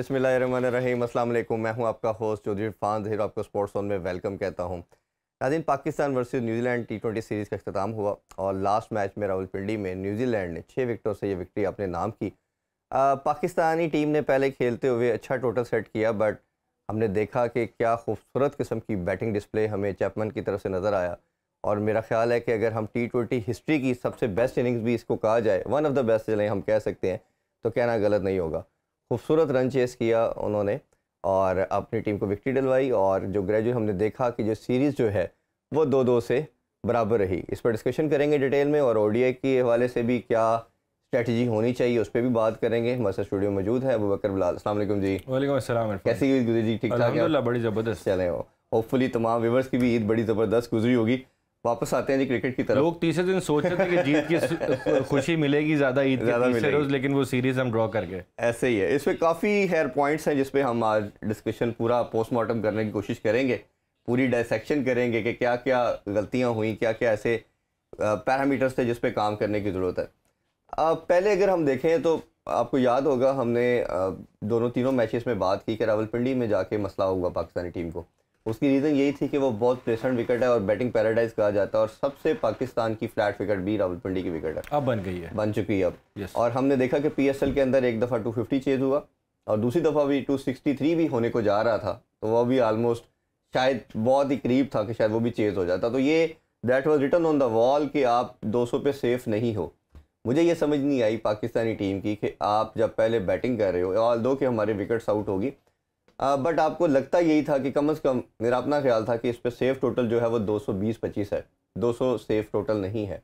बिसमीम अल्लाम मैं हूं आपका होस्ट चौधरी इरफान जहीर आपको स्पोर्ट्स ऑन में वेलकम कहता हूं नाजिन Pakistan versus New Zealand T twenty series का अख्ताम हुआ और लास्ट मैच में रावलपिंडी में न्यूजीलैंड ने छः विकटों से ये विक्ट्री अपने नाम की आ, पाकिस्तानी टीम ने पहले खेलते हुए अच्छा टोटल सेट किया बट हमने देखा कि क्या खूबसूरत किस्म की बैटिंग डिस्प्ले हमें चैपमन की तरफ से नज़र आया और मेरा ख्याल है कि अगर हम टी ट्वेंटी हिस्ट्री की सबसे बेस्ट इनिंग्स भी इसको कहा जाए वन ऑफ द बेस्ट चलें हम कह सकते हैं तो कहना गलत नहीं होगा खूबसूरत रन चेस किया उन्होंने और अपनी टीम को विक्ट्री डलवाई और जो ग्रेजुएट हमने देखा कि जो सीरीज़ जो है वो दो दो से बराबर रही इस पर डिस्कशन करेंगे डिटेल में और ओडीए के हवाले से भी क्या स्ट्रेटजी होनी चाहिए उस पर भी बात करेंगे हमारे साथ स्टूडियो मौजूद है अबू बकर बिलाल जी वालेकुम कैसी गुजरी ठीक ठाक बड़ी ज़बरदस्त चले हो होपफुली तमाम व्यवर्स की भी ईद बड़ी ज़बरदस्त गुजरी होगी वापस आते हैं जी क्रिकेट की तरफ लोग तीसरे दिन सोच रहे थे कि जीत की खुशी मिलेगी ज़्यादा ईद ज़्यादा मिलेगी रोज लेकिन वो सीरीज हम ड्रॉ कर गए ऐसे ही है इसमें काफ़ी हेयर पॉइंट्स हैं जिसपे हम आज डिस्कशन पूरा पोस्टमार्टम करने की कोशिश करेंगे पूरी डायसेक्शन करेंगे कि क्या क्या गलतियाँ हुई क्या क्या ऐसे पैरामीटर्स थे जिसपे काम करने की ज़रूरत है पहले अगर हम देखें तो आपको याद होगा हमने दोनों तीनों मैचेस में बात की कि रावलपिंडी में जाके मसला हुआ पाकिस्तानी टीम को उसकी रीज़न यही थी कि वो बहुत प्रेसेंट विकेट है और बैटिंग पैराडाइज कहा जाता है और सबसे पाकिस्तान की फ्लैट विकेट भी राहुल पंडी की विकेट है अब बन गई है बन चुकी है अब yes. और हमने देखा कि पीएसएल के अंदर एक दफ़ा 250 चेज हुआ और दूसरी दफ़ा भी 263 भी होने को जा रहा था तो वह भी आलमोस्ट शायद बहुत ही करीब था कि शायद वो भी चेज हो जाता तो ये that was return on the wall कि आप दो पे सेफ नहीं हो मुझे ये समझ नहीं आई पाकिस्तानी टीम की कि आप जब पहले बैटिंग कर रहे हो ऑल दो कि हमारे विकेट्स आउट होगी बट आपको लगता यही था कि कम से कम मेरा अपना ख्याल था कि इस पर सेफ टोटल जो है वो 220-25 है 200 सेफ टोटल नहीं है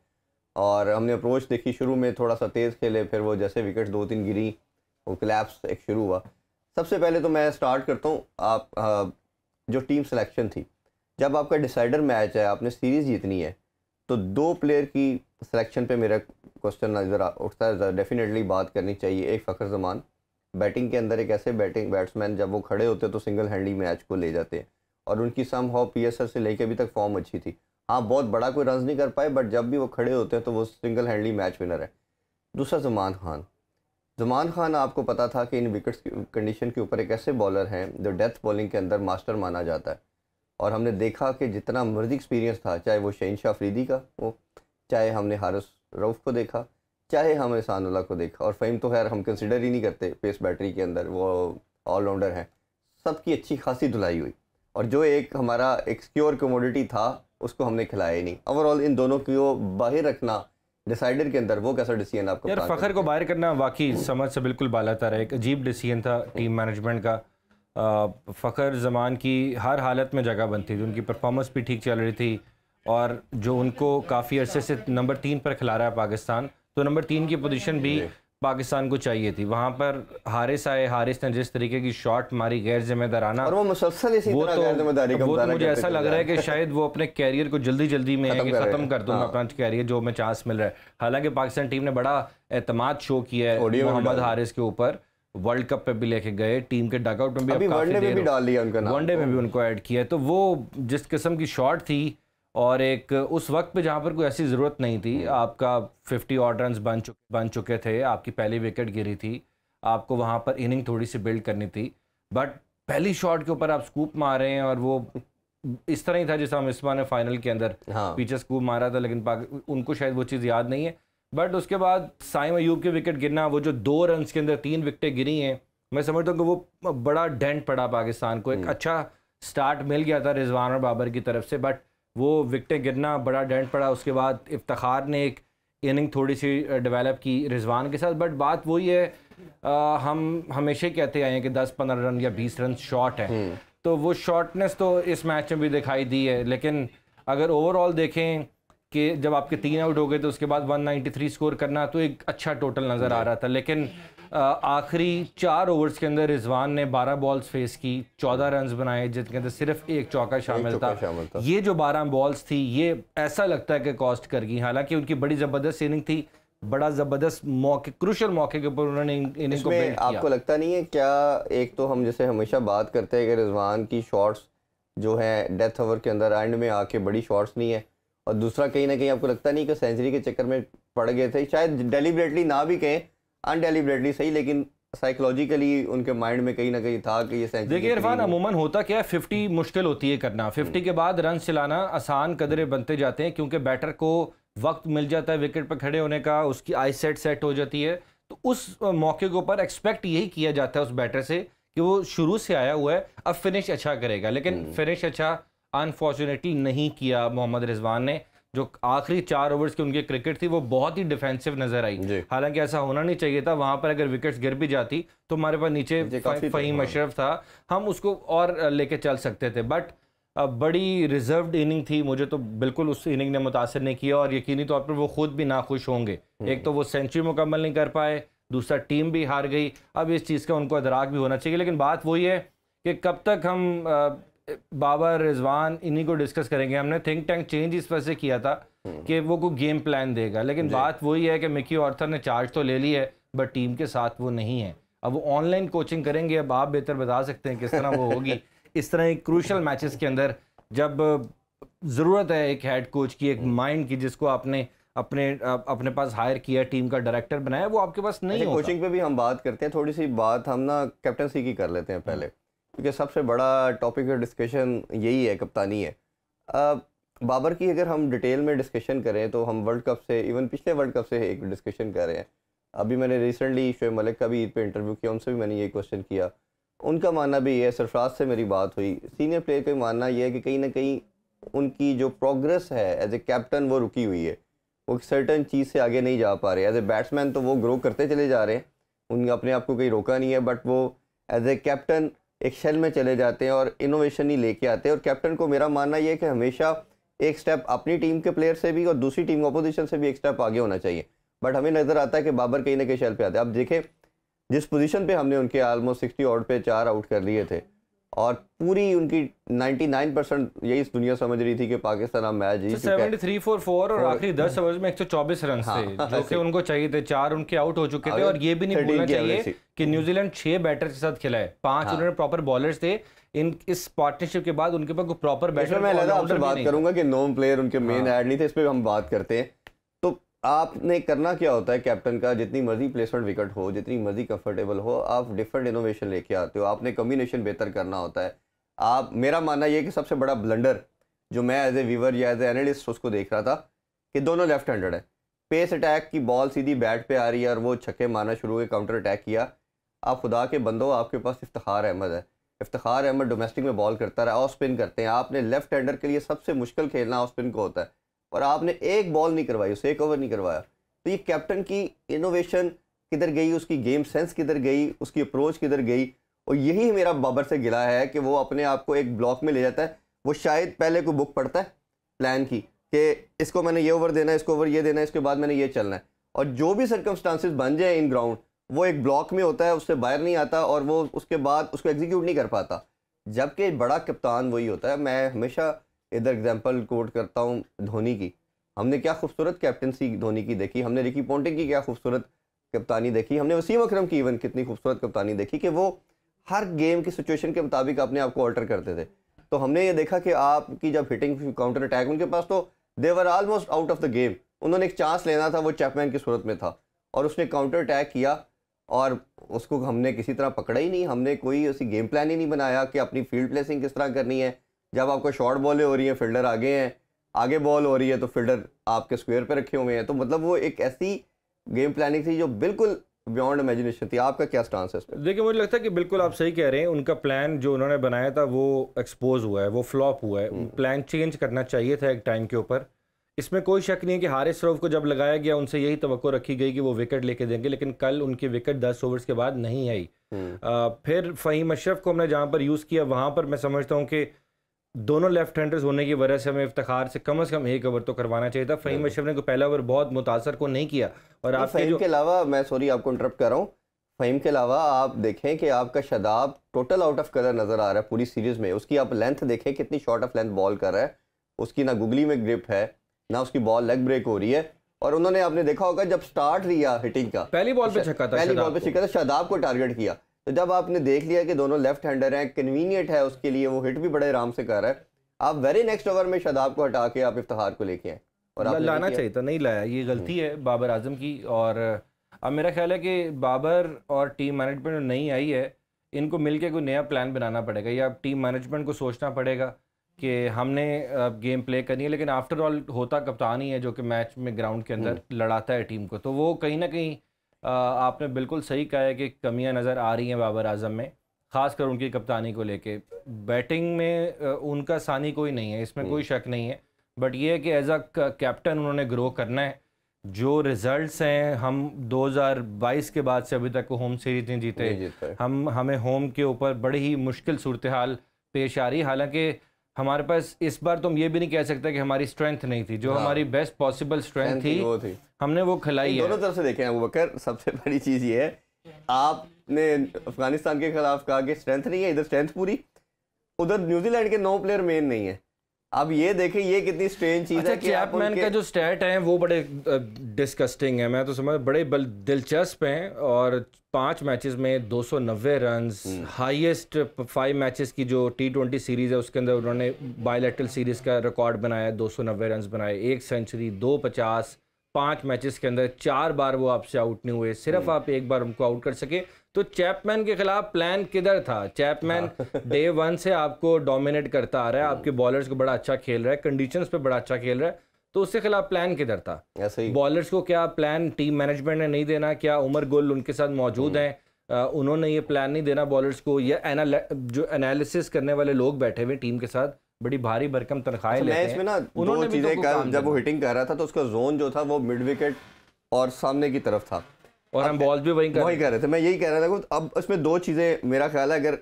और हमने अप्रोच देखी शुरू में थोड़ा सा तेज़ खेले फिर वो जैसे विकेट दो तीन गिरी वो क्लैप्स एक शुरू हुआ सबसे पहले तो मैं स्टार्ट करता हूँ आप आ, जो टीम सिलेक्शन थी जब आपका डिसाइडर मैच है आपने सीरीज़ जीतनी है तो दो प्लेयर की सिलेक्शन पे मेरा क्वेश्चन नज़र उठता है डेफिनेटली बात करनी चाहिए एक फ़खर जमान बैटिंग के अंदर एक ऐसे बैटिंग बैट्समैन जब वो खड़े होते तो सिंगल हैंडली मैच को ले जाते हैं और उनकी सम हॉ पी से लेके अभी तक फॉर्म अच्छी थी हाँ बहुत बड़ा कोई रन नहीं कर पाए बट जब भी वो खड़े होते हैं तो वो सिंगल हैंडली मैच विनर है दूसरा जमान खान जमान खान आपको पता था कि इन विकेट्स कंडीशन के ऊपर एक ऐसे बॉलर हैं जो डेथ बॉलिंग के अंदर मास्टर माना जाता है और हमने देखा कि जितना मर्जी एक्सपीरियंस था चाहे वो शहन शाह का हो चाहे हमने हारस रऊफ़ को देखा चाहे हम एहसानुल्ला को देखा और फ़हीम तो खैर हम कंसिडर ही नहीं करते पेस बैटरी के अंदर वो ऑलराउंडर हैं सबकी अच्छी खासी धुलाई हुई और जो एक हमारा एक स्क्योर कमोडिटी था उसको हमने खिलाया ही नहीं ओवरऑल इन दोनों को बाहर रखना डिसाइडर के अंदर वो कैसा डिसीजन आपको यार फखर को बाहर करना वाकई समझ से बिल्कुल बाला रहा एक अजीब डिसीजन था टीम मैनेजमेंट का फ़खर जमान की हर हालत में जगह बनती थी उनकी परफॉर्मेंस भी ठीक चल रही थी और जो उनको काफ़ी अरसे से नंबर तीन पर खिला रहा है पाकिस्तान तो नंबर तीन की पोजीशन भी पाकिस्तान को चाहिए थी वहां पर हारिस आए हारिस ने जिस तरीके की शॉट मारी गैर जिम्मेदाराना वो मुसलसल इसी वो तो, वो तो मुझे ऐसा लग रहा है कि शायद वो अपने कैरियर को जल्दी जल्दी में ख़त्म कर दूंगा हाँ। अपना कैरियर जो हमें चांस मिल रहा है हालांकि पाकिस्तान टीम ने बड़ा एतमाद शो किया है मोहम्मद हारिस के ऊपर वर्ल्ड कप पे भी लेके गए टीम के डकआउट में भी वनडे में भी डाल लिया उनका वनडे में भी उनको ऐड किया तो वो जिस किस्म की शॉट थी और एक उस वक्त पे जहाँ पर कोई ऐसी ज़रूरत नहीं थी हम्म। आपका फिफ्टी ऑर्ड रन बन चुके बन चुके थे आपकी पहली विकेट गिरी थी आपको वहाँ पर इनिंग थोड़ी सी बिल्ड करनी थी बट पहली शॉट के ऊपर आप स्कूप मारे हैं और वो इस तरह ही था जैसा हम इसमा ने फाइनल के अंदर हाँ। पीछे स्कूप मारा था लेकिन उनको शायद वो चीज़ याद नहीं है बट उसके बाद साई मयूब के विकेट गिरना वो जो दो रन के अंदर तीन विकटें गिरी हैं मैं समझता हूँ कि वो बड़ा डेंट पड़ा पाकिस्तान को एक हम्म। अच्छा स्टार्ट मिल गया था रिजवान और बाबर की तरफ से बट वो विकटें गिरना बड़ा डेंट पड़ा उसके बाद इफ्तार ने एक इनिंग थोड़ी सी डेवलप की रिजवान के साथ बट बात वही है आ, हम हमेशा कहते आए हैं कि 10-15 रन या 20 रन शॉर्ट है हम्म। तो वो शॉर्टनेस तो इस मैच में भी दिखाई दी है लेकिन अगर ओवरऑल देखें कि जब आपके तीन आउट हो गए तो उसके बाद 193 स्कोर करना तो एक अच्छा टोटल नज़र आ रहा था लेकिन आखिरी चार ओवर्स के अंदर रिजवान ने 12 बॉल्स फेस की 14 रन बनाए जिनके अंदर सिर्फ एक चौका शामिल था।, था ये जो 12 बॉल्स थी ये ऐसा लगता है कि कॉस्ट कर गई हालांकि उनकी बड़ी ज़बरदस्त इनिंग थी बड़ा ज़बरदस्त मौके क्रुशल मौके के ऊपर उन्होंने इनिंग को किया आपको लगता नहीं है क्या एक तो हम जैसे हमेशा बात करते हैं कि रिजवान की शॉट्स जो है डेथ ओवर के अंदर एंड में आके बड़ी शॉट्स नहीं है और दूसरा कहीं ना कहीं आपको लगता नहीं कि सेंचुरी के चक्कर में पड़ गए थे शायद डेलीबरेटली ना भी कहें अनडेलीबरेटली सही लेकिन साइकोलॉजिकली उनके माइंड में कहीं ना कहीं था कि ये देखिए इरफान अमूमन होता क्या है फिफ्टी मुश्किल होती है करना फिफ्टी के बाद रन चलाना आसान कदरे हम्म। बनते जाते हैं क्योंकि बैटर को वक्त मिल जाता है विकेट पर खड़े होने का उसकी आई सेट सेट हो जाती है तो उस मौके के ऊपर एक्सपेक्ट यही किया जाता है उस बैटर से कि वो शुरू से आया हुआ है अब फिनिश अच्छा करेगा लेकिन फिनिश हम्म। अच्छा अनफॉर्चुनेटली नहीं किया मोहम्मद रिजवान ने जो आखिरी चार ओवर्स की उनकी क्रिकेट थी वो बहुत ही डिफेंसिव नजर आई हालांकि ऐसा होना नहीं चाहिए था वहां पर अगर विकेट्स गिर भी जाती तो हमारे पास नीचे फहीम हाँ। अशरफ था हम उसको और लेके चल सकते थे बट बड़ी रिजर्व इनिंग थी मुझे तो बिल्कुल उस इनिंग ने मुतासर नहीं किया और यकीनी तौर पर वो खुद भी नाखुश होंगे हम्म। एक तो वो सेंचुरी मुकम्मल नहीं कर पाए दूसरा टीम भी हार गई अब इस चीज़ का उनको अदराक भी होना चाहिए लेकिन बात वही है कि कब तक हम बाबा रिजवान इन्हीं को डिस्कस करेंगे हमने थिंक टैंक चेंज इस वजह से किया था कि वो कोई गेम प्लान देगा लेकिन बात वही है कि मिकी ऑर्थर ने चार्ज तो ले ली है बट टीम के साथ वो नहीं है अब वो ऑनलाइन कोचिंग करेंगे अब आप बेहतर बता सकते हैं किस तरह वो होगी इस तरह एक क्रूशल मैचेस के अंदर जब ज़रूरत है एक हेड कोच की एक माइंड की जिसको आपने अपने अपने पास हायर किया टीम का डायरेक्टर बनाया वो आपके पास नहीं कोचिंग अच्छा, पे भी हम बात करते हैं थोड़ी सी बात हम ना कैप्टनसी की कर लेते हैं पहले क्योंकि सबसे बड़ा टॉपिक ऑफ डिस्कशन यही है कप्तानी है आ, बाबर की अगर हम डिटेल में डिस्कशन करें तो हम वर्ल्ड कप से इवन पिछले वर्ल्ड कप से एक डिस्कशन कर रहे हैं अभी मैंने रिसेंटली शुएब मलिक का भी ईद पे इंटरव्यू किया उनसे भी मैंने ये क्वेश्चन किया उनका मानना भी है सरफराज से मेरी बात हुई सीनियर प्लेयर का मानना यह है कि कहीं ना कहीं उनकी जो प्रोग्रेस है एज ए कैप्टन वो रुकी हुई है वो सर्टन चीज़ से आगे नहीं जा पा रहे एज ए बैट्समैन तो वो ग्रो करते चले जा रहे हैं उन अपने आप को कहीं रोका नहीं है बट वो एज ए कैप्टन एक शेल में चले जाते हैं और इनोवेशन ही लेके आते हैं और कैप्टन को मेरा मानना यह है कि हमेशा एक स्टेप अपनी टीम के प्लेयर से भी और दूसरी टीम अपोजिशन से भी एक स्टेप आगे होना चाहिए बट हमें नज़र आता है कि बाबर कहीं ना कहीं शेल पर आते हैं अब देखें जिस पोजीशन पर हमने उनके आलमोस्ट सिक्सटी ऑट पर चार आउट कर लिए थे और पूरी उनकी 99 परसेंट यही दुनिया समझ रही थी कि पाकिस्तान अब मैच जीत सेवेंटी थ्री फोर फोर और आखिरी दस ओवर हाँ। में 124 रन हाँ, थे हाँ, जो कि उनको चाहिए थे चार उनके आउट हो चुके थे और ये भी नहीं भूलना चाहिए कि न्यूजीलैंड छह बैटर के साथ खिलाए है पांच उन्होंने प्रॉपर बॉलर्स थे इन इस पार्टनरशिप के बाद उनके पास प्रॉपर बैटर मैं बात करूंगा कि नोम प्लेयर उनके मेन एड नहीं थे इस पर हम बात करते हैं आपने करना क्या होता है कैप्टन का जितनी मर्जी प्लेसमेंट विकेट हो जितनी मर्जी कंफर्टेबल हो आप डिफरेंट इनोवेशन लेके आते हो आपने कम्बिनेशन बेहतर करना होता है आप मेरा मानना यह कि सबसे बड़ा ब्लंडर जो मैं एज ए वीवर या एज एनालिस्ट उसको देख रहा था कि दोनों लेफ्ट हैंडेड है पेस अटैक की बॉल सीधी बैट पे आ रही है और वो छक्के मारना शुरू हुए काउंटर अटैक किया आप खुदा के बंदो आपके पास इफ्तार अहमद है इफ्तार अहमद डोमेस्टिक में बॉल करता रहा ऑफ स्पिन करते हैं आपने लेफ्ट हैंडर के लिए सबसे मुश्किल खेलना ऑफ स्पिन को होता है और आपने एक बॉल नहीं करवाई उसे एक ओवर नहीं करवाया तो ये कैप्टन की इनोवेशन किधर गई उसकी गेम सेंस किधर गई उसकी अप्रोच किधर गई और यही मेरा बाबर से गिला है कि वो अपने आप को एक ब्लॉक में ले जाता है वो शायद पहले कोई बुक पढ़ता है प्लान की कि इसको मैंने ये ओवर देना है इसको ओवर ये देना है इसके बाद मैंने ये चलना है और जो भी सर्कमस्टांसिस बन जाए इन ग्राउंड वो एक ब्लॉक में होता है उससे बाहर नहीं आता और वो उसके बाद उसको एग्जीक्यूट नहीं कर पाता जबकि बड़ा कप्तान वही होता है मैं हमेशा इधर एग्जांपल कोट करता हूँ धोनी की हमने क्या खूबसूरत कैप्टनसी धोनी की देखी हमने रिकी पोंटिंग की क्या खूबसूरत कप्तानी देखी हमने वसीम अकरम की इवन कितनी खूबसूरत कप्तानी देखी कि वो हर गेम की सिचुएशन के मुताबिक अपने आप को ऑल्टर करते थे तो हमने ये देखा कि आपकी जब हिटिंग काउंटर अटैक उनके पास तो they were almost out of the game उन्होंने एक चांस लेना था वो चैपमैन की सूरत में था और उसने काउंटर अटैक किया और उसको हमने किसी तरह पकड़ा ही नहीं हमने कोई ऐसी गेम प्लान ही नहीं बनाया कि अपनी फील्ड प्लेसिंग किस तरह करनी है जब आपको शॉर्ट बॉलें हो रही हैं फील्डर आगे हैं आगे बॉल हो रही है तो फील्डर आपके स्क्वायर पे रखे हुए हैं तो मतलब वो एक ऐसी गेम प्लानिंग थी जो बिल्कुल बियॉन्ड इमेजिनेशन थी आपका क्या स्टांस है देखिए मुझे लगता है कि बिल्कुल आप सही कह रहे हैं उनका प्लान जो उन्होंने बनाया था वो एक्सपोज हुआ है वो फ्लॉप हुआ है प्लान हम्म। चेंज करना चाहिए था एक टाइम के ऊपर इसमें कोई शक नहीं है कि हारिस रोफ को जब लगाया गया उनसे यही तो रखी गई कि वो विकेट लेके देंगे लेकिन कल उनकी विकेट दस ओवर्स के बाद नहीं आई हम्म। फिर फ़हीम अशरफ को हमने जहाँ पर यूज़ किया वहाँ पर मैं समझता हूँ कि दोनों लेफ्ट हैंडर्स होने की वजह से हमें इफ्तार से कम अज़ कम एक ओवर तो करवाना चाहिए था फ़हीम अशरफ ने को तो पहला ओवर बहुत मुतासर को नहीं किया और आप फहीम के अलावा मैं सॉरी आपको इंटरप्ट कर रहा हूँ फ़हीम के अलावा आप देखें कि आपका Shadab total out of colour नज़र आ रहा है पूरी सीरीज़ में उसकी आप लेंथ देखें कितनी शॉर्ट ऑफ लेंथ बॉल कर रहा है उसकी ना गुगली में ग्रिप है ना उसकी बॉल लेग ब्रेक हो रही है और उन्होंने आपने देखा होगा जब स्टार्ट लिया हिटिंग का पहली बॉल पे छक्का था पहली बॉल पे छक्का था शादाब को टारगेट किया तो जब आपने देख लिया कि दोनों लेफ्ट हैंडर हैं कन्वीनियंट है उसके लिए वो हिट भी बड़े आराम से कर रहा है आप वेरी नेक्स्ट ओवर में शदाब को हटा के आप इफ्तार को लेके आए और लाना चाहिए था तो नहीं लाया ये गलती है बाबर आजम की और अब मेरा ख्याल है कि बाबर और टीम मैनेजमेंट नहीं आई है इनको मिलके कोई नया प्लान बनाना पड़ेगा या टीम मैनेजमेंट को सोचना पड़ेगा कि हमने गेम प्ले करनी है लेकिन आफ्टर ऑल होता कप्तान ही है जो कि मैच में ग्राउंड के अंदर हम्म। लड़ाता है टीम को तो वो कहीं ना कहीं आपने बिल्कुल सही कहा है कि कमियां नज़र आ रही हैं बाबर आजम में ख़ासकर उनकी कप्तानी को लेके बैटिंग में उनका सानी कोई नहीं है इसमें कोई हम्म। शक नहीं है बट ये है कि एज अ कैप्टन उन्होंने ग्रो करना है जो रिजल्ट्स हैं हम 2022 के बाद से अभी तक होम सीरीज नहीं जीते, हम हमें होम के ऊपर बड़ी ही मुश्किल सूरत हाल पेश आ रही हालांकि हमारे पास इस बार तुम तो ये भी नहीं कह सकते कि हमारी स्ट्रेंथ नहीं थी जो हाँ। हमारी बेस्ट पॉसिबल स्ट्रेंथ थी, वो थी हमने वो खिलाई दोनों तरफ से देखे हैं बकर सबसे बड़ी चीज़ ये है आपने अफगानिस्तान के खिलाफ कहा कि स्ट्रेंथ नहीं है इधर स्ट्रेंथ पूरी उधर न्यूजीलैंड के नौ प्लेयर मेन नहीं है अब ये देखें ये कितनी स्ट्रेंज चीज अच्छा, है कि आप उनके... का जो स्टैट है वो बड़े डिस्कस्टिंग है मैं तो समझ बड़े दिलचस्प हैं और पांच मैचेस में 290 रन्स हाईएस्ट फाइव मैचेस की जो टी ट्वेंटी सीरीज है उसके अंदर उन्होंने बायोलेटल सीरीज का रिकॉर्ड बनाया 290 रन्स बनाए एक सेंचुरी दो पचास पांच मैचेस के अंदर चार बार वो आपसे आउट नहीं हुए सिर्फ हम्म। आप एक बार उनको आउट कर सके तो चैपमैन के खिलाफ प्लान किधर था चैपमैन डे वन से आपको डोमिनेट करता आ रहा है आपके बॉलर्स को बड़ा अच्छा खेल रहा है कंडीशन पे बड़ा अच्छा खेल रहा है तो उसके खिलाफ प्लान किधर था बॉलर्स को क्या प्लान टीम मैनेजमेंट ने नहीं देना क्या उमर गुल उनके साथ मौजूद हम्म। हैं उन्होंने ये प्लान नहीं देना बॉलर्स को या एनाल जो एनालिसिस करने वाले लोग बैठे हुए टीम के साथ बड़ी भारी भरकम तनख्वाही अच्छा, लेते हैं ना उन्होंने चीजें तो जब वो हिटिंग कर रहा था तो उसका जोन जो था वो मिड विकेट और सामने की तरफ था और हम बॉल्स भी वही कर वही कर रहे थे मैं यही कह रहा था अब उसमें दो चीज़ें मेरा ख्याल है अगर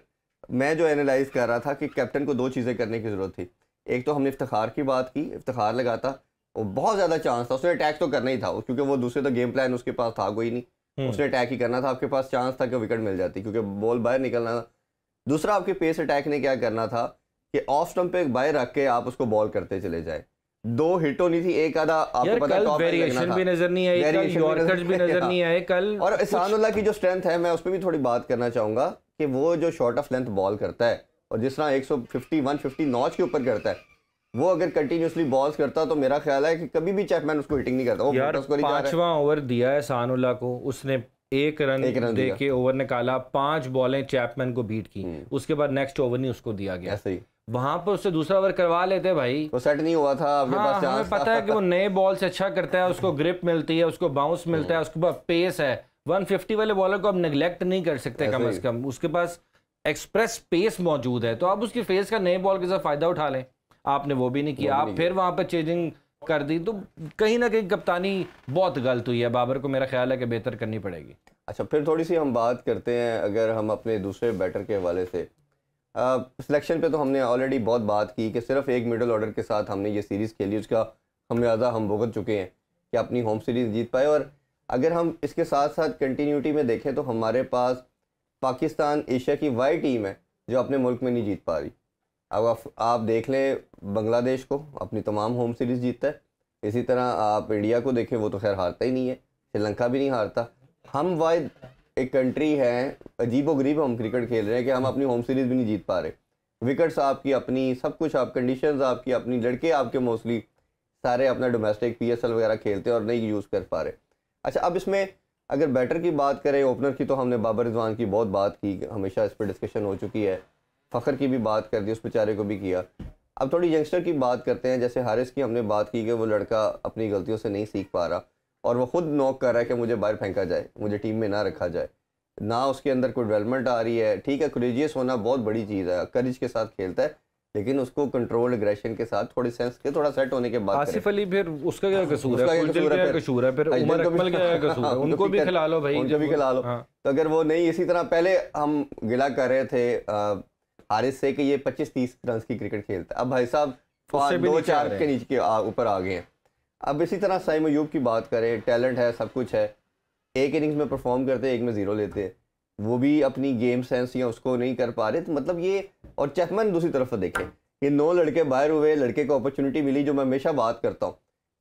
मैं जो एनालाइज कर रहा था कि कैप्टन को दो चीज़ें करने की ज़रूरत थी एक तो हमने इफ्तार की बात की इफ्तार लगाता वो बहुत ज़्यादा चांस था उसने अटैक तो करना ही था क्योंकि वो दूसरे तो गेम प्लान उसके पास था कोई नहीं हम्म। उसने अटैक ही करना था आपके पास चांस था कि विकेट मिल जाती क्योंकि बॉल बाहर निकलना था दूसरा आपके पेस अटैक ने क्या करना था कि ऑफ स्टम्प पे बाहर रख के आप उसको बॉल करते चले जाए दो हिट होनी थी एक आधा आपको पता टॉप वेरिएशन भी नजर नहीं आई कल यॉर्कर्स भी नजर नहीं आए कल और इसानुल्लाह की जो स्ट्रेंथ है मैं उस पर भी थोड़ी बात करना चाहूंगा कि वो जो शॉर्ट ऑफ लेंथ बॉल करता है और जिस तरह 150 150 नॉच के ऊपर करता है वो अगर कंटिन्यूसली बॉल्स करता तो मेरा ख्याल है कि कभी भी चैपमैन उसको हिटिंग नहीं करता वो यार पांचवा ओवर दिया है सानुल्ला को उसने एक रन एक रन दे के ओवर निकाला पांच बॉलें चैपमैन को बीट की हम्म। उसके बाद नेक्स्ट ओवर नहीं उसको दिया गया सही वहां पर उससे दूसरा ओवर करवा लेते भाई वो सेट नहीं हुआ था आपके हाँ, पास हमें पता है कि वो नए बॉल से अच्छा करता है उसको ग्रिप मिलती है उसको बाउंस मिलता है हम्म। उसके पास पेस है 150 वाले बॉलर को आप निगलेक्ट नहीं कर सकते कम से कम उसके पास एक्सप्रेस पेस मौजूद है तो आप उसकी फेस का नए बॉल के साथ फायदा उठा लें आपने वो भी नहीं किया आप फिर वहां पर चेंजिंग कर दी तो कहीं ना कहीं कप्तानी बहुत गलत हुई है बाबर को मेरा ख्याल है कि बेहतर करनी पड़ेगी अच्छा फिर थोड़ी सी हम बात करते हैं अगर हम अपने दूसरे बैटर के हवाले से सिलेक्शन पे तो हमने ऑलरेडी बहुत बात की कि सिर्फ एक मिडल ऑर्डर के साथ हमने ये सीरीज़ खेली उसका हम हमयाजा हम भुगत चुके हैं कि अपनी होम सीरीज़ जीत पाए और अगर हम इसके साथ साथ कंटिन्यूटी में देखें तो हमारे पास पाकिस्तान एशिया की वाई टीम है जो अपने मुल्क में नहीं जीत पा रही अब आप, आप देख लें बांग्लादेश को अपनी तमाम होम सीरीज़ जीतता है इसी तरह आप इंडिया को देखें वो तो खैर हारता ही नहीं है श्रीलंका भी नहीं हारता हम वाई एक कंट्री है अजीब गरीब हम क्रिकेट खेल रहे हैं कि हम अपनी होम सीरीज भी नहीं जीत पा रहे विकेट्स आपकी अपनी सब कुछ आप कंडीशंस आपकी अपनी लड़के आपके मोस्टली सारे अपना डोमेस्टिक पीएसएल वगैरह खेलते हैं और नहीं यूज़ कर पा रहे अच्छा अब इसमें अगर बैटर की बात करें ओपनर की तो हमने बाबर रिजवान की बहुत बात की हमेशा इस पर डिस्कशन हो चुकी है फ़खर की भी बात कर दी उस बेचारे को भी किया अब थोड़ी यंगस्टर की बात करते हैं जैसे हारिस की हमने बात की कि वो लड़का अपनी गलतियों से नहीं सीख पा रहा और वो खुद नोक कर रहा है कि मुझे बाहर फेंका जाए मुझे टीम में ना रखा जाए ना उसके अंदर कोई डेवलपमेंट आ रही है ठीक है क्रेजियस होना बहुत बड़ी चीज़ है करिज के साथ खेलता है लेकिन उसको कंट्रोल एग्रेशन के साथ थोड़े सेंस के थोड़ा सेट होने के बाद आसिफ अली फिर उसका क्या कसूर है कसूर है कसूर है फिर उमर अकमल क्या कसूर है उनको भी खिला लो भाई उनको भी खिला लो हाँ। तो अगर वो नहीं इसी तरह पहले हम गिला कर रहे थे हारिस से कि ये 25 30 रन की क्रिकेट खेलता है अब भाई साहब दो चार के नीचे के ऊपर आ गए हैं अब इसी तरह साइम यूब की बात करें टैलेंट है सब कुछ है एक इनिंग्स में परफॉर्म करते एक में ज़ीरो लेते हैं वो भी अपनी गेम सेंस या उसको नहीं कर पा रहे तो मतलब ये और चैपमैन दूसरी तरफ देखें ये नौ लड़के बाहर हुए लड़के को अपॉर्चुनिटी मिली जो मैं हमेशा बात करता हूँ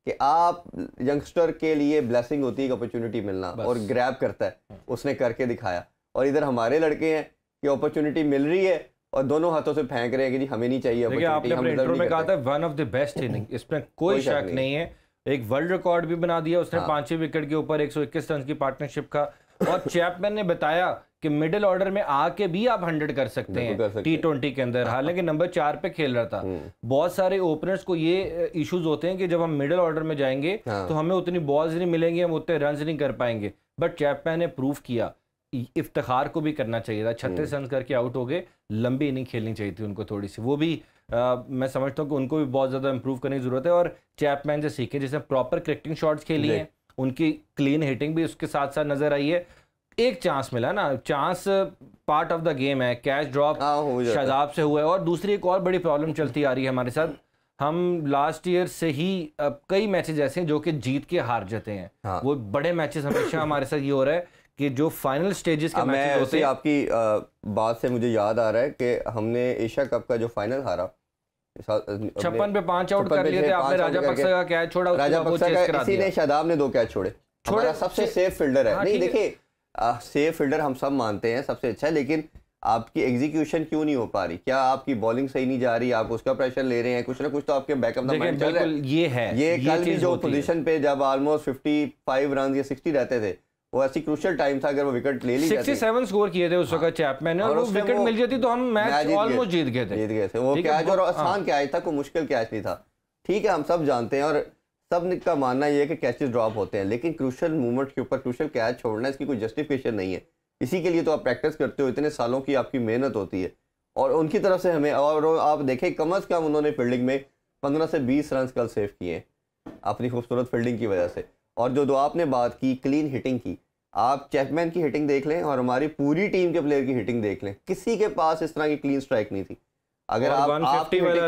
कि आप यंगस्टर के लिए ब्लेसिंग होती है अपॉर्चुनिटी मिलना और ग्रैब करता है उसने करके दिखाया और इधर हमारे लड़के हैं कि अपॉर्चुनिटी मिल रही है और दोनों हाथों से फेंक रहे हैं कि जी हमें नहीं चाहिए आपने में कहा था one of the best inning इसमें कोई शक नहीं है एक वर्ल्ड रिकॉर्ड भी बना दिया उसने हाँ। पांचवें विकेट के ऊपर 121 रन की पार्टनरशिप का और चैपमैन ने बताया कि मिडिल ऑर्डर में आके भी आप हंड्रेड कर सकते हैं टी ट्वेंटी के अंदर हालांकि नंबर चार पे खेल रहा था हम्म। बहुत सारे ओपनर्स को ये इश्यूज होते हैं कि जब हम मिडिल ऑर्डर में जाएंगे हाँ। तो हमें उतनी बॉल्स नहीं मिलेंगी हम उतने रन नहीं कर पाएंगे बट चैपमैन ने प्रूव किया इफ्तार को भी करना चाहिए था छत्तीस रन हम्म। करके आउट हो गए लंबी इनिंग खेलनी चाहिए थी उनको थोड़ी सी वो भी आ, मैं समझता हूँ कि उनको भी बहुत ज़्यादा इंप्रूव करने की ज़रूरत है और चैपमैन से सीखे जिसने प्रॉपर क्रिकेटिंग शॉट्स खेली हैं उनकी क्लीन हिटिंग भी उसके साथ साथ नज़र आई है एक चांस मिला ना chance part of the game है कैच हाँ, ड्रॉप शादाब से हुआ है और दूसरी एक और बड़ी प्रॉब्लम चलती आ रही है हमारे साथ हम लास्ट ईयर से ही कई मैचेस ऐसे हैं जो कि जीत के हार जाते हैं हाँ। वो बड़े मैचेस हमेशा हमारे साथ ये हो रहा है कि जो फाइनल स्टेजेस के मैं होते आपकी आ, बात से मुझे याद आ रहा है कि हमने एशिया कप का जो फाइनल हारा छप्पन पे पांच आउट कर लिए थे आपने राजा पक्सा का कैच छोड़ा राजा पक्सा का इसी ने शादाब ने दो कैच छोड़े छोड़ा सबसे सेफ फील्डर है हाँ, नहीं देखिए सेफ फील्डर हम सब मानते हैं सबसे अच्छा है लेकिन आपकी एग्जीक्यूशन क्यों नहीं हो पा रही क्या आपकी बॉलिंग सही नहीं जा रही आप उसका प्रेशर ले रहे हैं कुछ ना कुछ तो आपके बैकअप ये है ये, ये कल भी जो पोजीशन पे जब ऑलमोस्ट 55 फाइव रन या 60 रहते थे वो ऐसी क्रूशियल टाइम था अगर वो विकेट ले ली जाती स्कोर किए थे उस हाँ। वक्त चैपमैन ने और वो विकेट मिल जाती तो हम मैच ऑलमोस्ट जीत गए थे जीत गए थे वो कैच और आसान कैच हाँ। था कोई मुश्किल कैच नहीं था ठीक है हम सब जानते हैं और सब का मानना यह है कि कैचेस ड्रॉप होते हैं लेकिन क्रूशल मूवमेंट के ऊपर क्रूशल कैच छोड़ना इसकी कोई जस्टिफिकेशन नहीं है इसी के लिए तो आप प्रैक्टिस करते हो इतने सालों की आपकी मेहनत होती है और उनकी तरफ से हमें और आप देखें कम अज़ कम उन्होंने फील्डिंग में पंद्रह से बीस रन कल सेव किए अपनी खूबसूरत फील्डिंग की वजह से और जो दो आपने बात की क्लीन हिटिंग की आप चैपमैन की हिटिंग देख लें और हमारी पूरी टीम के प्लेयर की हिटिंग देख लें किसी के पास इस तरह की क्लीन स्ट्राइक नहीं थी अगर आप आपकी वाला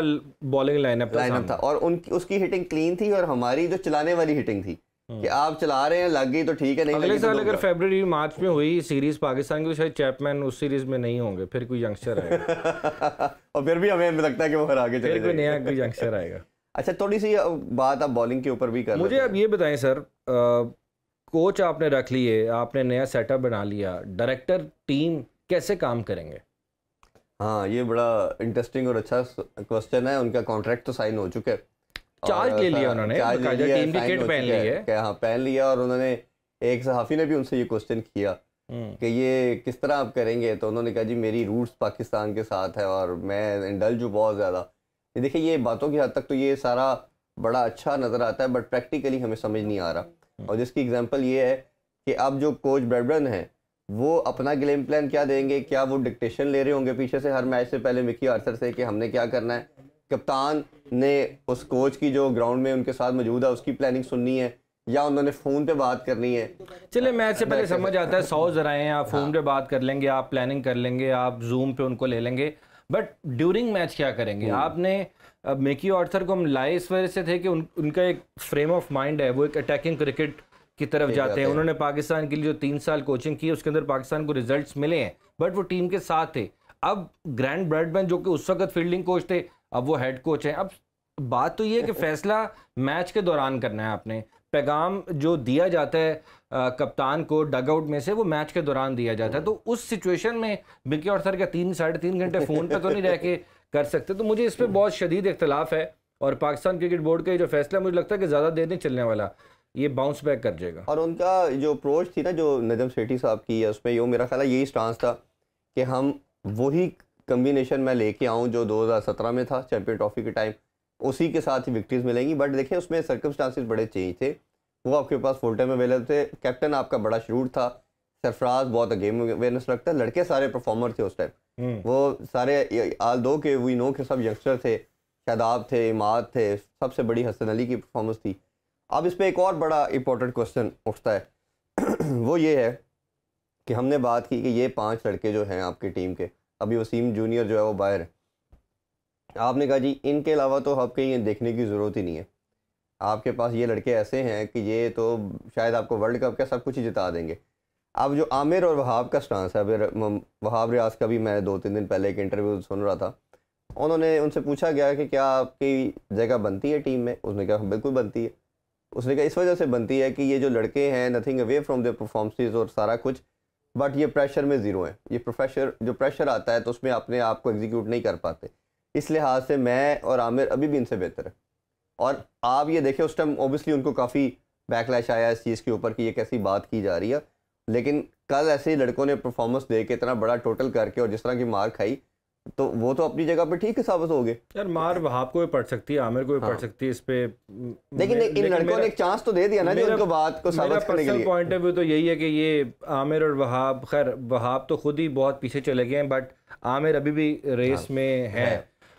बॉलिंग लाइनअप लाइनअप था और उनकी उसकी हिटिंग क्लीन थी और हमारी जो चलाने वाली हिटिंग थी हम्म। कि आप चला रहे हैं लग गई तो ठीक है नहीं अगले तो साल अगर फरवरी मार्च में हुई सीरीज पाकिस्तान की शायद चैपमैन उस सीरीज में नहीं होंगे फिर कोई यंगस्टर आएगा और फिर भी हमें लगता है कि वो हर आगे चले नया कोई यंगस्टर आएगा अच्छा थोड़ी सी बात आप बॉलिंग के ऊपर भी कर मुझे आप ये बताएं सर कोच आपने रख लिए आपने नया सेटअप बना लिया डायरेक्टर टीम कैसे काम करेंगे हाँ ये बड़ा इंटरेस्टिंग और अच्छा क्वेश्चन है उनका कॉन्ट्रैक्ट तो साइन हो चुका है चार्ज ले लिया उन्होंने टीम पहन लिया हाँ पहन लिया और उन्होंने एक सहाफ़ी ने भी उनसे ये क्वेश्चन किया हम्म। कि ये किस तरह आप करेंगे तो उन्होंने कहा जी मेरी रूट्स पाकिस्तान के साथ है और मैं इंडल जू बहुत ज़्यादा ये देखिए ये बातों की हद तक तो ये सारा बड़ा अच्छा नज़र आता है बट प्रैक्टिकली हमें समझ नहीं आ रहा हम्म। और जिसकी एग्जांपल ये है कि अब जो कोच ब्रेडबर्न है वो अपना गेम प्लान क्या देंगे क्या वो डिक्टेशन ले रहे होंगे पीछे से हर मैच से पहले मिकी आर्थर से कि हमने क्या करना है कप्तान ने उस कोच की जो ग्राउंड में उनके साथ मौजूद है उसकी प्लानिंग सुननी है या उन्होंने फ़ोन पे बात करनी है चलिए मैच से पहले समझ आता है सौ जराए आप फ़ोन हाँ। पे बात कर लेंगे आप प्लानिंग कर लेंगे आप जूम पे उनको ले लेंगे बट ड्यूरिंग मैच क्या करेंगे hmm. आपने अब मेकी ऑर्थर को हम लाए इस वजह से थे कि उन, उनका एक फ्रेम ऑफ माइंड है वो एक अटैकिंग क्रिकेट की तरफ जाते, जाते हैं उन्होंने पाकिस्तान के लिए जो तीन साल कोचिंग की उसके अंदर पाकिस्तान को रिजल्ट्स मिले हैं बट वो टीम के साथ थे अब ग्रैंड ब्रडमैन जो कि उस वक्त फील्डिंग कोच थे अब वो हेड कोच हैं अब बात तो ये है कि फैसला मैच के दौरान करना है आपने पैगाम जो दिया जाता है आ, कप्तान को डगआउट में से वो मैच के दौरान दिया जाता है तो उस सिचुएशन में बिकी और सर क्या तीन साढ़े तीन घंटे फ़ोन पर तो नहीं रह के कर सकते तो मुझे इस पर बहुत शदीद इख्तलाफ है और पाकिस्तान क्रिकेट बोर्ड का जो फैसला मुझे लगता है कि ज़्यादा देर नहीं चलने वाला ये बाउंस बैक कर जाएगा और उनका जो अप्रोच थी ना जो नजम सेठी साहब की है उसमें यूँ मेरा ख्याल यही स्टांस था कि हम वही कम्बिनेशन मैं लेके आऊँ जो सत्रह में था चैम्पियन ट्रॉफी के टाइम उसी के साथ ही विक्ट्रीज मिलेंगी बट देखें उसमें सर्कमस्टांसिस बड़े चेंज थे वो आपके पास फुल टाइम अवेलेबल थे कैप्टन आपका बड़ा शरूर था सरफराज बहुत गेम अवेयरनेस रखता है लड़के सारे परफॉर्मर थे उस टाइम हम्म। वो सारे आल दो के वी नो के सब यंगस्टर थे शादाब थे इमाद थे सबसे बड़ी हसन अली की परफॉर्मेंस थी अब इस पर एक और बड़ा इंपॉर्टेंट क्वेश्चन उठता है वो ये है कि हमने बात की कि ये पांच लड़के जो हैं आपकी टीम के अभी वसीम जूनियर जो है वो बाहर है आपने कहा जी इनके अलावा तो आपके ये देखने की ज़रूरत ही नहीं है आपके पास ये लड़के ऐसे हैं कि ये तो शायद आपको वर्ल्ड कप का सब कुछ ही जिता देंगे अब जो आमिर और वहाब का स्टांस है अभी वहाब रियाज का भी मैं दो तीन दिन पहले एक इंटरव्यू सुन रहा था उन्होंने उनसे पूछा गया कि क्या आपकी जगह बनती है टीम में उसने कहा हाँ, बिल्कुल बनती है उसने कहा इस वजह से बनती है कि ये जो लड़के हैं nothing away from their performances और सारा कुछ बट ये प्रेशर में ज़ीरो हैं ये प्रोफेशर जो प्रेशर आता है तो उसमें अपने आप को एग्जीक्यूट नहीं कर पाते इस लिहाज से मैं और आमिर अभी भी इनसे बेहतर है और आप ये देखें उस टाइम ओबियसली उनको काफ़ी बैकलैश आया इस चीज़ के ऊपर कि ये कैसी बात की जा रही है लेकिन कल ऐसे ही लड़कों ने परफॉर्मेंस दे के इतना बड़ा टोटल करके और जिस तरह की मार खाई तो वो तो अपनी जगह पे ठीक है साबित हो गए यार मार वहाब को भी पड़ सकती है आमिर को भी हाँ। पड़ सकती है इस पे लेकिन इन लड़कों ने एक चांस तो दे दिया ना जो उनको बात को साबित करने के लिए पॉइंट ऑफ व्यू तो यही है कि ये आमिर और वहाब खैर वहाब तो खुद ही बहुत पीछे चले गए हैं बट आमिर अभी भी रेस हाँ। में है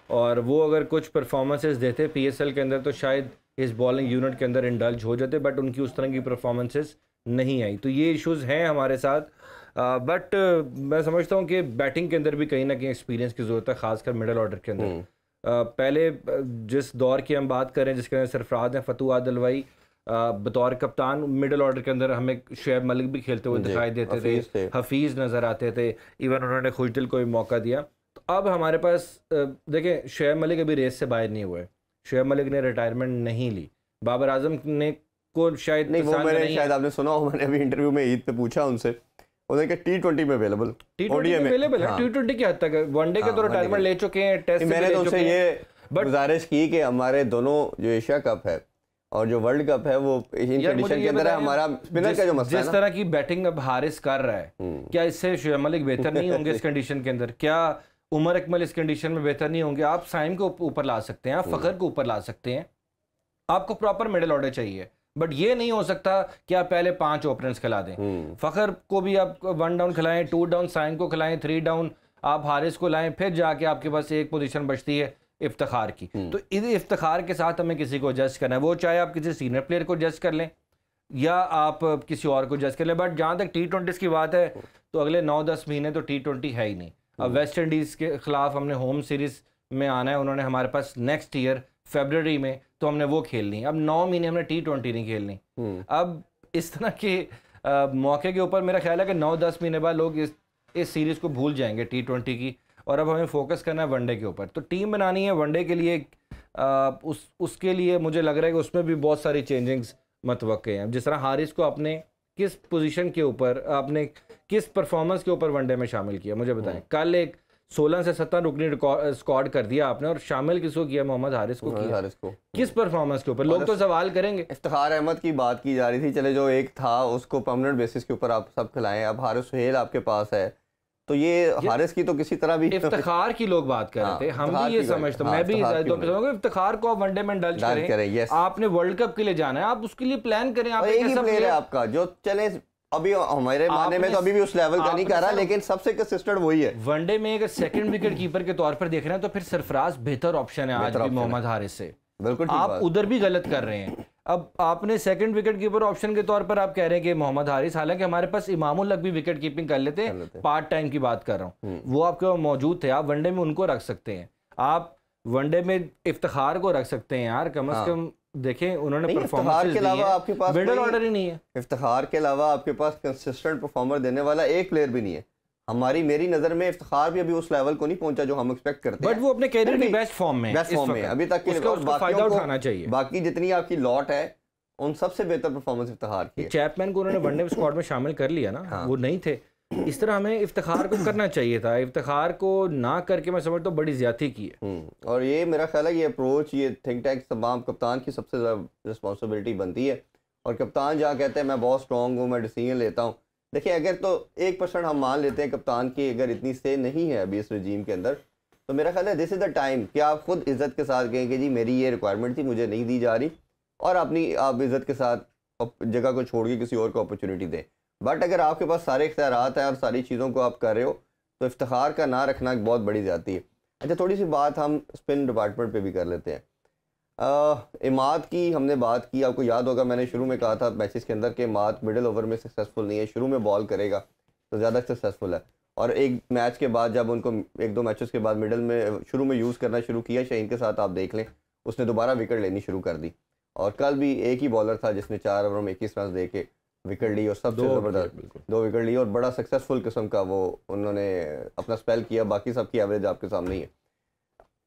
और वो अगर कुछ परफॉर्मेंसेस देते पीएसएल के अंदर तो शायद इस बॉलिंग यूनिट के अंदर इंडल्ज हो जाते बट उनकी उस तरह की परफॉर्मेंसेस नहीं आई तो ये इश्यूज हैं हमारे साथ आ, बट मैं समझता हूँ कि बैटिंग के अंदर भी कहीं ना कहीं एक्सपीरियंस की ज़रूरत है खासकर मिडल ऑर्डर के अंदर हम्म। आ, पहले जिस दौर की हम बात करें जिसके अंदर सरफराज हैं फतू आदल बतौर कप्तान मिडल ऑर्डर के अंदर हमें शुएब मलिक भी खेलते हुए दिखाई देते थे हफीज़ नज़र आते थे इवन उन्होंने खुशदिल को भी मौका दिया अब हमारे पास देखें शुएब मलिक अभी रेस से बाहर नहीं हुए शुएब मलिक ने रिटायरमेंट नहीं ली बाबर आजम ने को शायद नहीं वो मैंने नहीं शायद आपने सुना हो मैंने अभी इंटरव्यू में ईद पे पूछा उनसे उन्होंने कहा टी ट्वेंटी में अवेलेबल टी ट्वेंटी में अवेलेबल है टी हाँ। ट्वेंटी की हद तक वनडे के हाँ, तो रिटायरमेंट ले चुके हैं टेस्ट मैंने तो उनसे ये गुजारिश की कि हमारे दोनों जो एशिया कप है और जो वर्ल्ड कप है वो इन कंडीशन के अंदर है हमारा स्पिनर का जो मसला जिस तरह की बैटिंग अब हारिस कर रहा है हम्म। क्या इससे शुएब मलिक बेहतर नहीं होंगे इस कंडीशन के अंदर क्या उमर अकमल इस कंडीशन में बेहतर नहीं होंगे आप साइम को ऊपर ला सकते हैं आप फ़खर को ऊपर ला सकते हैं आपको प्रॉपर मेडल ऑर्डर चाहिए बट ये नहीं हो सकता कि आप पहले पांच ओपनर्स खिला दें हम्म। फ़खर को भी आप वन डाउन खिलाएं टू डाउन साइम को खिलाएं थ्री डाउन आप हारिस को लाएं फिर जाके आपके पास एक पोजिशन बचती है इफ्तार की हम्म। तो इस इफ्तार के साथ हमें किसी को एडजस्ट करना है वो चाहे आप किसी सीनियर प्लेयर को एडजस्ट कर लें या आप किसी और को एडजस्ट कर लें बट जहाँ तक टी की बात है तो अगले नौ दस महीने तो टी ट्वेंटी है ही नहीं अब वेस्ट हम्म। इंडीज़ के खिलाफ हमने होम सीरीज़ में आना है उन्होंने हमारे पास नेक्स्ट ईयर फेबररी में तो हमने वो खेलनी अब नौ महीने हमने टी ट्वेंटी नहीं खेलनी हम्म। अब इस तरह के मौके के ऊपर मेरा ख्याल है कि नौ दस महीने बाद लोग इस इस सीरीज़ को भूल जाएंगे टी ट्वेंटी की और अब हमें फोकस करना है वनडे के ऊपर तो टीम बनानी है वनडे के लिए आ, उस उसके लिए मुझे लग रहा है कि उसमें भी बहुत सारी चेंजिंग्स मतवक़ हैं जिस तरह हारिस को अपने किस पोजीशन के ऊपर आपने किस परफॉर्मेंस के ऊपर वनडे में शामिल किया मुझे बताएं हम्म। कल एक 16 से 17 रुकनी स्कॉड कर दिया आपने और शामिल किसको किया मोहम्मद हारिस को किया हारिस को किस परफॉर्मेंस के ऊपर लोग तो मतलब सवाल करेंगे इफ्तार अहमद की बात की जा रही थी चले जो एक था उसको परमानेंट बेसिस के ऊपर आप सब खिलाएं अब हारिस सुहेल आपके पास है तो ये हारिस की तो किसी तरह भी इफ्तार की लोग बात कर रहे हाँ, थे हम भी ये समझते हाँ, मैं भी इफ्तार को आप वनडे में डल करें आपने वर्ल्ड कप के लिए जाना है आप उसके लिए प्लान करें आप एक ही प्लेयर है आपका जो चले अभी हमारे माने में तो अभी भी उस लेवल का नहीं कर रहा लेकिन सबसे कंसिस्टेंट वही है वनडे में अगर सेकंड विकेट कीपर के तौर पर देख रहे हैं तो फिर सरफराज बेहतर ऑप्शन है आज भी मोहम्मद हारिस से बिल्कुल आप उधर भी गलत कर रहे हैं अब आपने सेकंड विकेट कीपर ऑप्शन के तौर पर आप कह रहे हैं कि मोहम्मद हारिस हालांकि हमारे पास इमामुल लक भी विकेट कीपिंग कर लेते हैं पार्ट टाइम की बात कर रहा हूँ हम्म। वो आपके मौजूद थे आप वनडे में उनको रख सकते हैं आप वनडे में इफ्तार को रख सकते हैं यार कम अज हाँ। कम देखें उन्होंने परफॉर्मेंस आपके पास मिडल ऑर्डर ही नहीं है इफ्तार के अलावा आपके पास कंसिस्टेंट परफॉर्मर देने वाला एक प्लेयर भी नहीं है हमारी मेरी नजर में इफ्तार भी अभी उस लेवल को नहीं पहुंचा जो हम एक्सपेक्ट करते हैं बट वो अपने कैरियर की बेस्ट फॉर्म में बेस्ट फॉर्म में अभी तक उठाना चाहिए बाकी जितनी आपकी लॉट है उन सबसे बेहतर परफॉर्मेंस इफ्तार की चैपमैन को उन्होंने वनडे स्क्वाड में शामिल कर लिया ना हाँ। वो नहीं थे इस तरह हमें इफ्तार को करना चाहिए था इफ्तार को ना करके मैं समझता तो हूँ बड़ी ज्यादा की है हम्म, और ये मेरा ख्याल है ये अप्रोच ये थिंक टैंक तमाम कप्तान की सबसे ज़्यादा रिस्पॉन्सिबिलिटी बनती है और कप्तान जहाँ कहते हैं मैं बहुत स्ट्रॉन्ग हूँ मैं डिसीजन लेता हूँ देखिए अगर तो एक परसेंट हम मान लेते हैं कप्तान की अगर इतनी से नहीं है अभी इस रजीम के अंदर तो मेरा ख्याल है दिस इज़ द टाइम कि आप खुद इज़्ज़त के साथ कहें कि जी मेरी ये रिक्वायरमेंट थी मुझे नहीं दी जा रही और अपनी आप इज़्ज़त के साथ जगह को छोड़ के किसी और को अपॉर्चुनिटी दें बट अगर आपके पास सारे इख्तियार हैं और सारी चीज़ों को आप कर रहे हो तो इफ्तार का ना रखना बहुत बड़ी जाती है अच्छा थोड़ी सी बात हम स्पिन डिपार्टमेंट पर भी कर लेते हैं इमाद की हमने बात की आपको याद होगा मैंने शुरू में कहा था मैचेस के अंदर कि इमाद मिडिल ओवर में सक्सेसफुल नहीं है शुरू में बॉल करेगा तो ज़्यादा सक्सेसफुल है और एक मैच के बाद जब उनको एक दो मैचेस के बाद मिडिल में शुरू में यूज़ करना शुरू किया शहीन के साथ आप देख लें उसने दोबारा विकेट लेनी शुरू कर दी और कल भी एक ही बॉलर था जिसने चार ओवर में इक्कीस रन दे के विकेट ली और सबसे ज़बरदस्त दो विकेट ली और बड़ा सक्सेसफुल किस्म का वो उन्होंने अपना स्पेल किया बाकी सबकी एवरेज आपके सामने ही है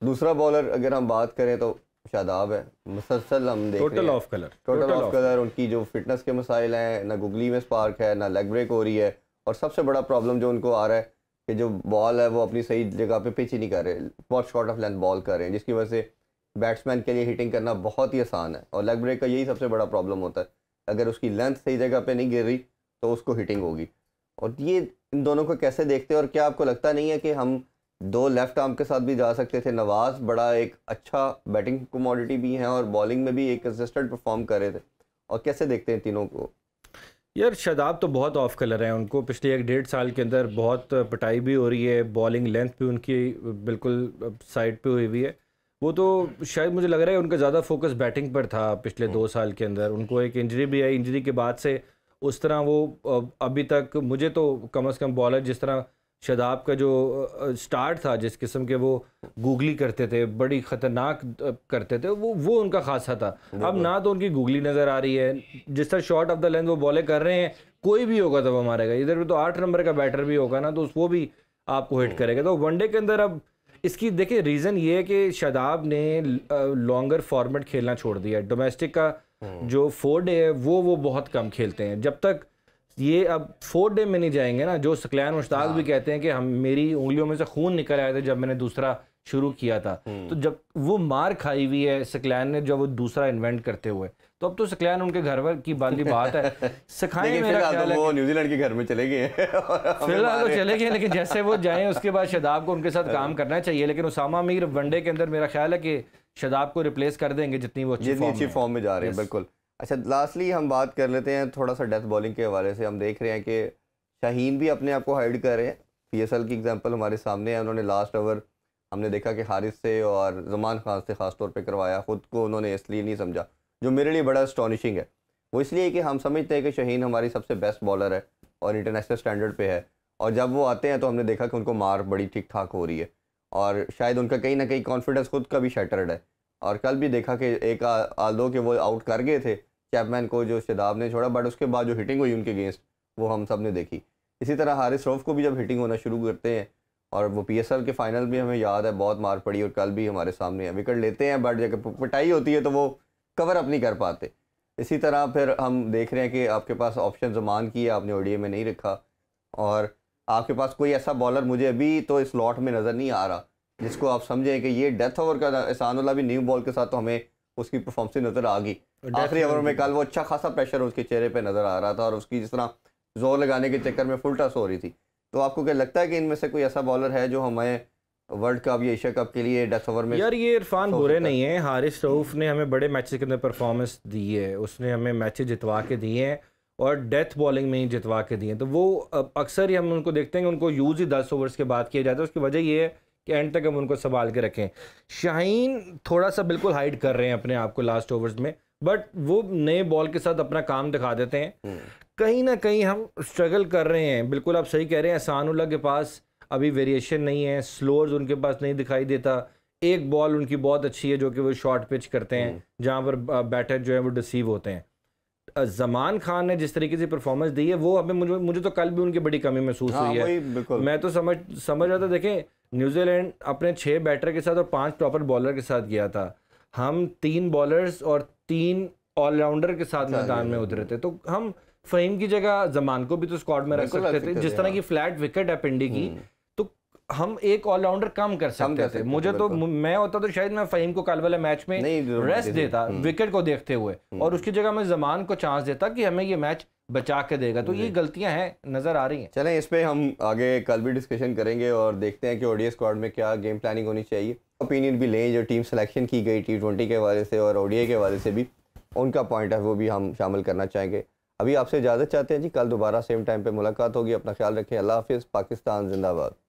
दूसरा बॉलर अगर हम बात करें तो शादाब है मुसलसल हम देख total of colour total of colour उनकी जो फिटनेस के मसाइल हैं ना गुगली में स्पार्क है ना लेग ब्रेक हो रही है और सबसे बड़ा प्रॉब्लम जो उनको आ रहा है कि जो बॉल है वो अपनी सही जगह पे पिच ही नहीं कर रहे बहुत शॉर्ट ऑफ लेंथ बॉल कर रहे हैं जिसकी वजह से बैट्समैन के लिए हिटिंग करना बहुत ही आसान है और लेग ब्रेक का यही सबसे बड़ा प्रॉब्लम होता है अगर उसकी लेंथ सही जगह पर नहीं गिर रही तो उसको हिटिंग होगी और ये इन दोनों को कैसे देखते हैं और क्या आपको लगता नहीं है कि हम दो लेफ्ट आर्म के साथ भी जा सकते थे नवाज़ बड़ा एक अच्छा बैटिंग कमोडिटी भी हैं और बॉलिंग में भी एक कंसिस्टेंट परफॉर्म कर रहे थे और कैसे देखते हैं तीनों को यार शदाब तो बहुत ऑफ कलर हैं उनको पिछले एक डेढ़ साल के अंदर बहुत पटाई भी हो रही है बॉलिंग लेंथ भी उनकी बिल्कुल साइड पे हुई हुई है वो तो शायद मुझे लग रहा है उनका ज़्यादा फोकस बैटिंग पर था पिछले दो हम्म। साल के अंदर उनको एक इंजरी भी आई इंजरी के बाद से उस तरह वो अभी तक मुझे तो कम अज़ कम बॉलर जिस तरह शदाब का जो स्टार्ट था जिस किस्म के वो गूगली करते थे बड़ी ख़तरनाक करते थे वो वो उनका खासा था अब तो ना तो उनकी गूगली नज़र आ रही है जिस तरह शॉट ऑफ द लेंथ वो बॉले कर रहे हैं कोई भी होगा तब हमारे का इधर भी तो आठ नंबर का बैटर भी होगा ना तो वो भी आपको हिट हम्म। करेगा तो वनडे के अंदर अब इसकी देखिए रीज़न ये है कि शदाब ने लॉन्गर फॉर्मेट खेलना छोड़ दिया डोमेस्टिक का हम्म। जो फोर डे है वो वो बहुत कम खेलते हैं जब तक ये अब फोर्थ डे में नहीं जाएंगे ना जो सकलैन मुश्ताक भी हाँ। कहते हैं कि हम मेरी उंगलियों में से खून निकल आया था जब मैंने दूसरा शुरू किया था हम्म। तो जब वो मार खाई हुई है सकलैन ने जब वो दूसरा इन्वेंट करते हुए तो अब तो सकलैन उनके घर पर की बाली बात है सिखाएं तो न्यूजीलैंड के घर में चले गए फिलहाल तो चले गए लेकिन जैसे वो जाए उसके बाद शदाब को उनके साथ हाँ। काम करना चाहिए लेकिन उसामा मीर वनडे के अंदर मेरा ख्याल है कि शदाब को रिप्लेस कर देंगे जितनी वो अच्छी फॉर्म में जा रहे हैं बिल्कुल अच्छा लास्टली हम बात कर लेते हैं थोड़ा सा डेथ बॉलिंग के हवाले से हम देख रहे हैं कि शाहीन भी अपने आप को हाइड कर रहे हैं पी एस एल की एग्जाम्पल हमारे सामने है उन्होंने लास्ट ओवर हमने देखा कि हारिस से और जमान खान से ख़ास तौर पर करवाया ख़ुद को उन्होंने इसलिए नहीं समझा जो मेरे लिए बड़ा स्टॉनिशिंग है वो इसलिए कि हम समझते हैं कि शहीन हमारी सबसे बेस्ट बॉलर है और इंटरनेशनल स्टैंडर्ड पे है और जब वो आते हैं तो हमने देखा कि उनको मार बड़ी ठीक ठाक हो रही है और शायद उनका कहीं ना कहीं कॉन्फिडेंस खुद का भी शटर्ड है और कल भी देखा कि एक आल दो के वो आउट कर गए थे चैपमैन को जो शदाब ने छोड़ा बट उसके बाद जो हिटिंग हुई उनके अगेंस्ट वो हम सब ने देखी इसी तरह हारिस रोफ़ को भी जब हिटिंग होना शुरू करते हैं और वो पी के फ़ाइनल भी हमें याद है बहुत मार पड़ी और कल भी हमारे सामने है विकेट लेते हैं बट जब पिटाई होती है तो वो कवर अप नहीं कर पाते इसी तरह फिर हम देख रहे हैं कि आपके पास ऑप्शन जमान की है आपने ओडीए में नहीं रखा और आपके पास कोई ऐसा बॉलर मुझे अभी तो इस लॉट में नज़र नहीं आ रहा जिसको आप समझें कि ये डेथ ओवर का एहसान वाला भी न्यू बॉल के साथ तो हमें उसकी परफॉर्मेंस नज़र आ गई आखिरी ओवर में कल वो अच्छा खासा प्रेशर उसके चेहरे पे नज़र आ रहा था और उसकी जिस तरह जोर लगाने के चक्कर में फुल टस हो रही थी तो आपको क्या लगता है कि इनमें से कोई ऐसा बॉलर है जो हमें वर्ल्ड कप या एशिया कप के लिए डेथ ओवर में यार ये इरफान बुरे नहीं है हारिस रऊफ ने हमें बड़े मैचेस के अंदर परफॉर्मेंस दी है उसने हमें मैचेस जितवा के दिए हैं और डेथ बॉलिंग में ही जितवा के दिए तो वो अक्सर ही हम उनको देखते हैं कि उनको यूज़ ही दस ओवर्स के बाद किया जाता है उसकी वजह ये है कि एंड तक हम उनको संभाल के रखें शाहीन थोड़ा सा बिल्कुल हाइड कर रहे हैं अपने आप को लास्ट ओवर्स में बट वो नए बॉल के साथ अपना काम दिखा देते हैं हम्म। कहीं ना कहीं हम स्ट्रगल कर रहे हैं बिल्कुल आप सही कह रहे हैं एहसानुल्ला के पास अभी वेरिएशन नहीं है स्लोअर्स उनके पास नहीं दिखाई देता एक बॉल उनकी बहुत अच्छी है जो कि वो शॉर्ट पिच करते हैं हम्म। जहाँ पर बैटर जो है वो डिसीव होते हैं जमान खान ने जिस तरीके से परफॉर्मेंस दी है वो हमें मुझे मुझे तो कल भी उनकी बड़ी कमी महसूस हाँ, हुई है मैं तो समझ समझ रहा था देखें न्यूजीलैंड अपने छः बैटर के साथ और पांच टॉपर बॉलर के साथ गया था हम तीन बॉलर्स और तीन ऑलराउंडर के साथ मैदान में उतरे थे तो हम फहीम की जगह जमान को भी तो स्क्वाड में रख सकते थे जिस तरह हाँ। की फ्लैट विकेट है पिंडी की हम्म। तो हम एक ऑलराउंडर कम कर सकते, थे मुझे तो मैं होता तो शायद मैं फहीम को कल वाले मैच में रेस्ट देता विकेट हम्म। को देखते हुए और हम्म। उसकी जगह मैं जमान को चांस देता कि हमें ये मैच बचा के देगा तो ये गलतियां हैं नज़र आ रही हैं चलें इस पर हम आगे कल भी डिस्कशन करेंगे और देखते हैं कि ओडीएस स्क्वाड में क्या गेम प्लानिंग होनी चाहिए ओपिनियन भी लें जो टीम सिलेक्शन की गई टी ट्वेंटी के वाले से और ओडीए के वाले से भी उनका पॉइंट ऑफ वो भी हम शामिल करना चाहेंगे अभी आपसे इजाज़त चाहते हैं जी कल दोबारा सेम टाइम पर मुलाकात होगी अपना ख्याल रखें अल्लाह हाफिज़ पाकिस्तान जिंदाबाद